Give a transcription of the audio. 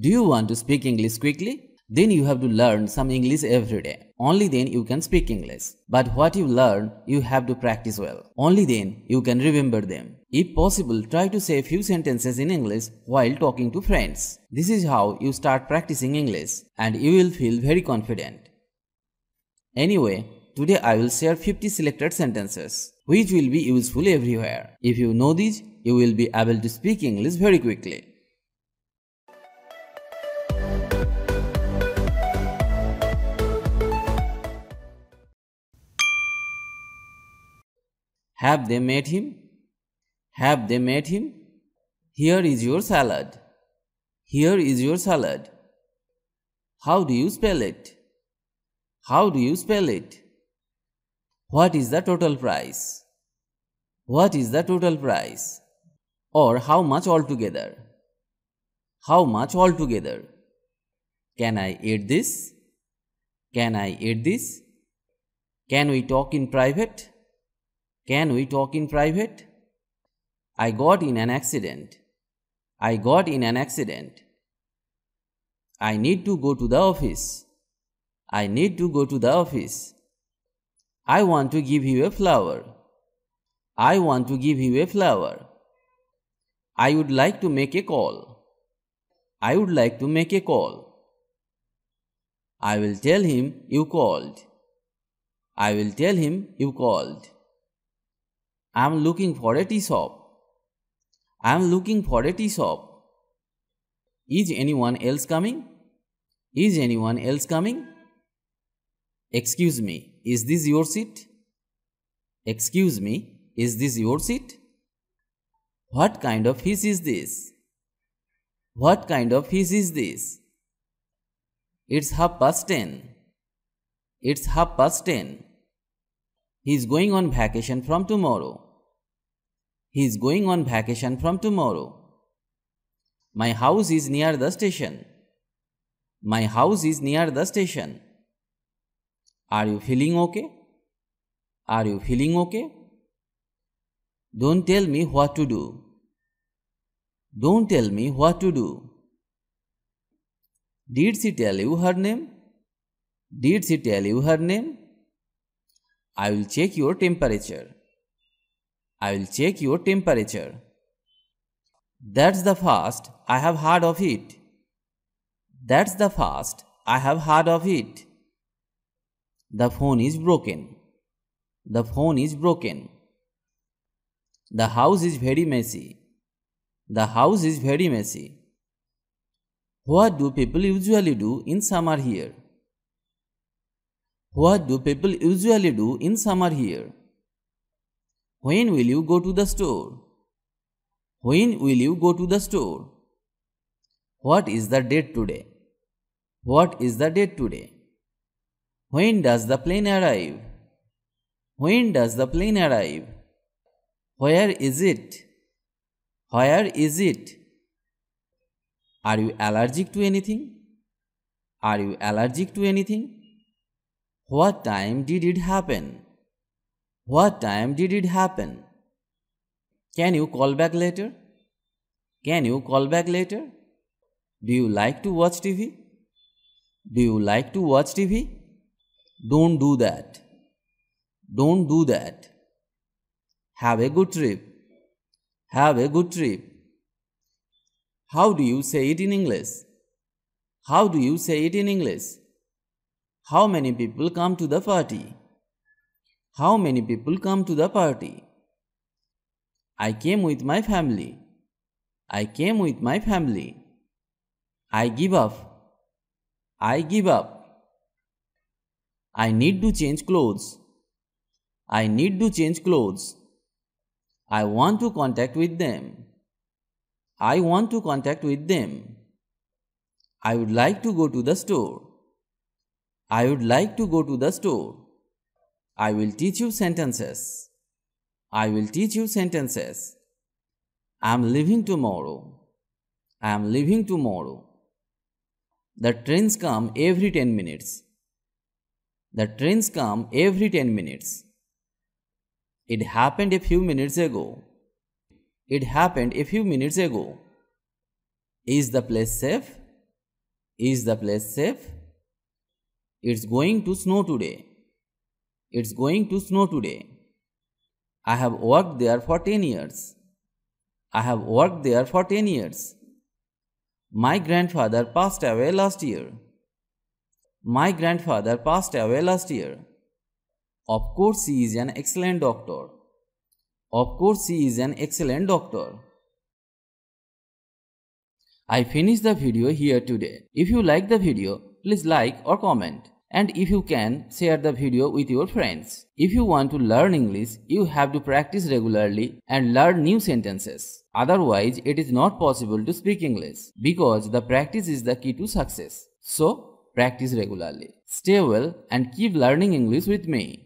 Do you want to speak English quickly? Then you have to learn some English every day. Only then you can speak English. But what you learn, you have to practice well. Only then you can remember them. If possible, try to say a few sentences in English while talking to friends. This is how you start practicing English and you will feel very confident. Anyway, today I will share 50 selected sentences which will be useful everywhere. If you know these, you will be able to speak English very quickly. Have they met him? Have they met him? Here is your salad. Here is your salad. How do you spell it? How do you spell it? What is the total price? What is the total price? Or how much altogether? How much altogether? Can I eat this? Can I eat this? Can we talk in private? Can we talk in private? I got in an accident. I got in an accident. I need to go to the office. I need to go to the office. I want to give you a flower. I want to give you a flower. I would like to make a call. I would like to make a call. I will tell him you called. I will tell him you called. I am looking for a tea shop. I am looking for a tea shop. Is anyone else coming? Is anyone else coming? Excuse me, is this your seat? Excuse me, is this your seat? What kind of fish is this? What kind of fish is this? It's half past ten. It's half past ten. He's going on vacation from tomorrow. He is going on vacation from tomorrow. My house is near the station. My house is near the station. Are you feeling okay? Are you feeling okay? Don't tell me what to do. Don't tell me what to do. Did she tell you her name? Did she tell you her name? I will check your temperature. I will check your temperature. That's the first I have heard of it. That's the first I have heard of it. The phone is broken. The phone is broken. The house is very messy. The house is very messy. What do people usually do in summer here? What do people usually do in summer here? When will you go to the store? When will you go to the store? What is the date today? What is the date today? When does the plane arrive? When does the plane arrive? Where is it? Where is it? Are you allergic to anything? Are you allergic to anything? What time did it happen? What time did it happen? Can you call back later? Can you call back later? Do you like to watch TV? Do you like to watch TV? Don't do that. Don't do that. Have a good trip. Have a good trip. How do you say it in English? How do you say it in English? How many people come to the party? How many people come to the party? I came with my family. I came with my family. I give up. I give up. I need to change clothes. I need to change clothes. I want to contact with them. I want to contact with them. I would like to go to the store. I would like to go to the store. I will teach you sentences. I will teach you sentences. I am leaving tomorrow. I am leaving tomorrow. The trains come every 10 minutes. The trains come every 10 minutes. It happened a few minutes ago. It happened a few minutes ago. Is the place safe? Is the place safe? It's going to snow today. It's going to snow today. I have worked there for 10 years. I have worked there for 10 years. My grandfather passed away last year. My grandfather passed away last year. Of course, he is an excellent doctor. Of course, he is an excellent doctor. I finish the video here today. If you like the video, please like or comment and if you can, share the video with your friends. If you want to learn English, you have to practice regularly and learn new sentences. Otherwise, it is not possible to speak English because the practice is the key to success. So, practice regularly. Stay well and keep learning English with me.